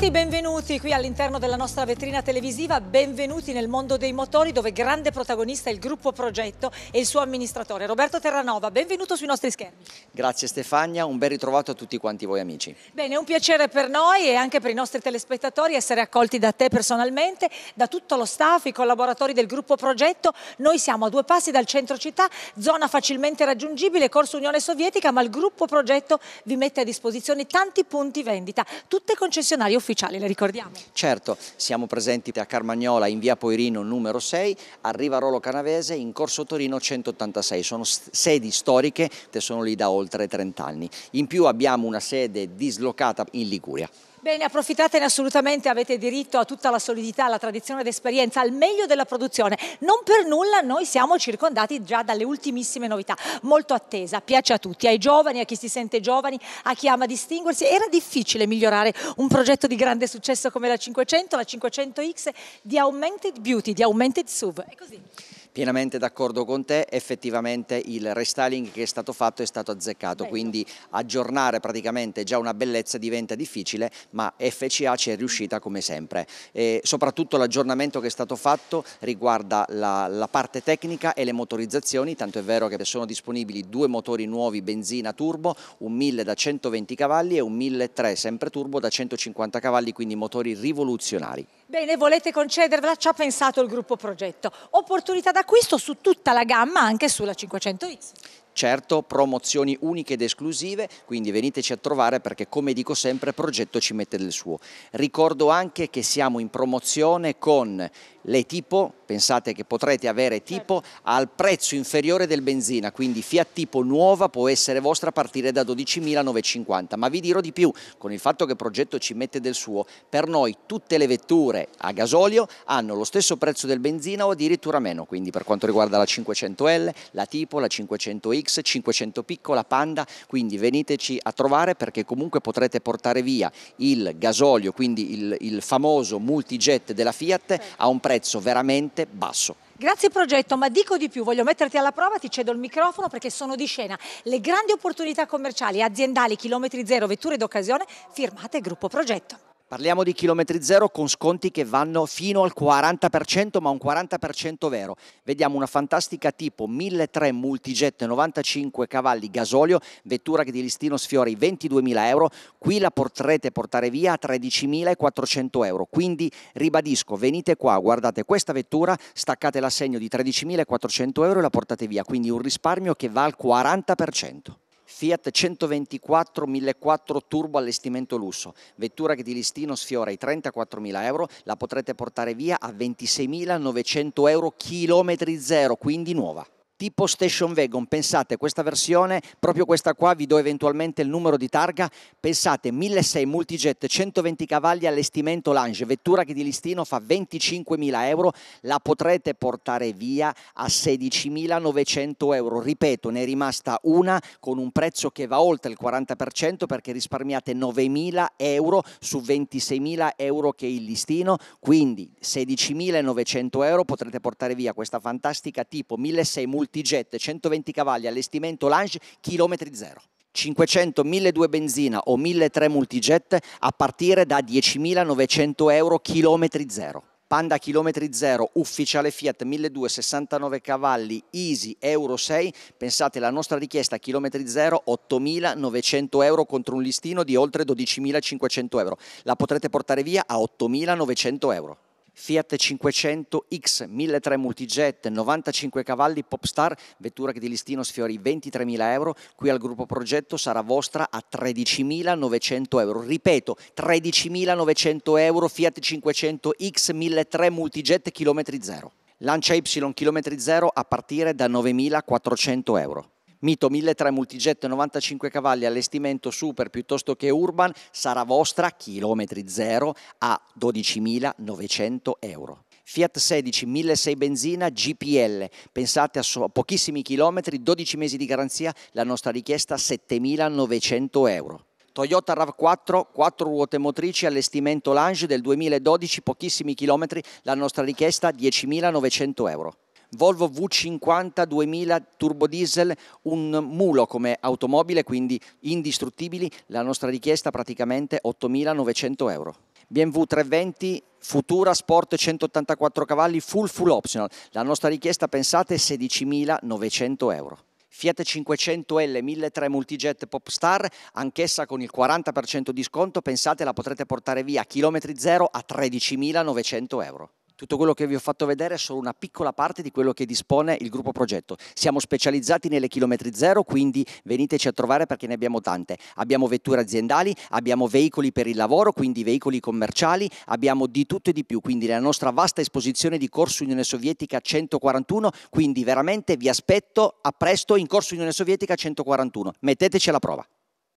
Siete i benvenuti qui all'interno della nostra vetrina televisiva, benvenuti nel mondo dei motori dove grande protagonista è il gruppo Progetto e il suo amministratore Roberto Terranova, benvenuto sui nostri schermi. Grazie Stefania, un ben ritrovato a tutti quanti voi amici. Bene, è un piacere per noi e anche per i nostri telespettatori essere accolti da te personalmente, da tutto lo staff, i collaboratori del gruppo Progetto. Noi siamo a due passi dal centro città, zona facilmente raggiungibile, corso Unione Sovietica, ma il gruppo Progetto vi mette a disposizione tanti punti vendita, tutte concessionarie ufficiali, le ricordiamo? Certo, siamo presenti a Carmagnola in via Poirino numero 6, a Rivarolo Canavese in corso Torino 186, sono sedi storiche che sono lì da oltre 30 anni. In più abbiamo una sede dislocata in Liguria. Bene, approfittatene assolutamente, avete diritto a tutta la solidità, la tradizione ed esperienza, al meglio della produzione. Non per nulla noi siamo circondati già dalle ultimissime novità, molto attesa, piace a tutti, ai giovani, a chi si sente giovani, a chi ama distinguersi. Era difficile migliorare un progetto di grande successo come la 500, la 500X di Augmented Beauty, di Augmented SUV. È così pienamente d'accordo con te, effettivamente il restyling che è stato fatto è stato azzeccato, Bello. quindi aggiornare praticamente già una bellezza diventa difficile, ma FCA ci è riuscita come sempre. E soprattutto l'aggiornamento che è stato fatto riguarda la, la parte tecnica e le motorizzazioni, tanto è vero che sono disponibili due motori nuovi benzina turbo, un 1000 da 120 cavalli e un 1003 sempre turbo da 150 cavalli, quindi motori rivoluzionari. Bene, volete concedervela, ci ha pensato il gruppo progetto. Opportunità d'accordo acquisto su tutta la gamma anche sulla 500X certo promozioni uniche ed esclusive, quindi veniteci a trovare perché come dico sempre progetto ci mette del suo. Ricordo anche che siamo in promozione con le tipo, pensate che potrete avere tipo certo. al prezzo inferiore del benzina, quindi Fiat tipo nuova può essere vostra a partire da 12.950, ma vi dirò di più, con il fatto che progetto ci mette del suo, per noi tutte le vetture a gasolio hanno lo stesso prezzo del benzina o addirittura meno, quindi per quanto riguarda la 500L, la tipo, la 500X, X, 500 piccola, Panda, quindi veniteci a trovare perché comunque potrete portare via il gasolio, quindi il, il famoso multijet della Fiat a un prezzo veramente basso. Grazie progetto, ma dico di più, voglio metterti alla prova, ti cedo il microfono perché sono di scena le grandi opportunità commerciali, aziendali, chilometri zero, vetture d'occasione firmate Gruppo Progetto. Parliamo di chilometri zero con sconti che vanno fino al 40%, ma un 40% vero. Vediamo una fantastica tipo 1.300 multijet 95 cavalli gasolio, vettura che di listino sfiora i 22.000 euro. Qui la potrete portare via a 13.400 euro. Quindi ribadisco, venite qua, guardate questa vettura, staccate l'assegno di 13.400 euro e la portate via. Quindi un risparmio che va al 40%. Fiat 124 1.400 turbo allestimento lusso, vettura che di listino sfiora i 34.000 euro, la potrete portare via a 26.900 euro chilometri zero, quindi nuova tipo Station Wagon, pensate questa versione, proprio questa qua, vi do eventualmente il numero di targa, pensate 1.600 multijet, 120 cavalli, allestimento Lange, vettura che di listino fa 25.000 euro, la potrete portare via a 16.900 euro, ripeto ne è rimasta una con un prezzo che va oltre il 40% perché risparmiate 9.000 euro su 26.000 euro che è il listino, quindi 16.900 euro potrete portare via questa fantastica tipo 1.600 multijet multijet 120 cavalli, allestimento Lange, chilometri zero. 500, 1200 benzina o 1300 multijet a partire da 10.900 euro chilometri zero. Panda chilometri zero, ufficiale Fiat 1269 cavalli, Easy Euro 6, pensate la nostra richiesta chilometri zero 8.900 euro contro un listino di oltre 12.500 euro, la potrete portare via a 8.900 euro. Fiat 500 X 1.300 multijet, 95 cavalli Popstar, vettura che di listino sfiori 23.000 euro, qui al gruppo progetto sarà vostra a 13.900 euro. Ripeto, 13.900 euro Fiat 500 X 1.300 multijet chilometri zero. Lancia Y chilometri zero a partire da 9.400 euro. Mito 1.3 multijet 95 cavalli allestimento super piuttosto che urban sarà vostra chilometri zero a 12.900 euro. Fiat 16 1.6 benzina GPL, pensate a pochissimi chilometri, 12 mesi di garanzia, la nostra richiesta 7.900 euro. Toyota RAV4, 4 ruote motrici, allestimento Lange del 2012, pochissimi chilometri, la nostra richiesta 10.900 euro. Volvo V50 2000 turbo diesel, un mulo come automobile, quindi indistruttibili, la nostra richiesta praticamente 8.900 euro. BMW 320 Futura Sport 184 cavalli full full optional, la nostra richiesta pensate 16.900 euro. Fiat 500L 1003 Multijet Popstar, anch'essa con il 40% di sconto, pensate la potrete portare via a chilometri zero a 13.900 euro tutto quello che vi ho fatto vedere è solo una piccola parte di quello che dispone il gruppo progetto. Siamo specializzati nelle chilometri zero, quindi veniteci a trovare perché ne abbiamo tante. Abbiamo vetture aziendali, abbiamo veicoli per il lavoro, quindi veicoli commerciali, abbiamo di tutto e di più, quindi la nostra vasta esposizione di Corso Unione Sovietica 141, quindi veramente vi aspetto a presto in Corso Unione Sovietica 141. Metteteci alla prova.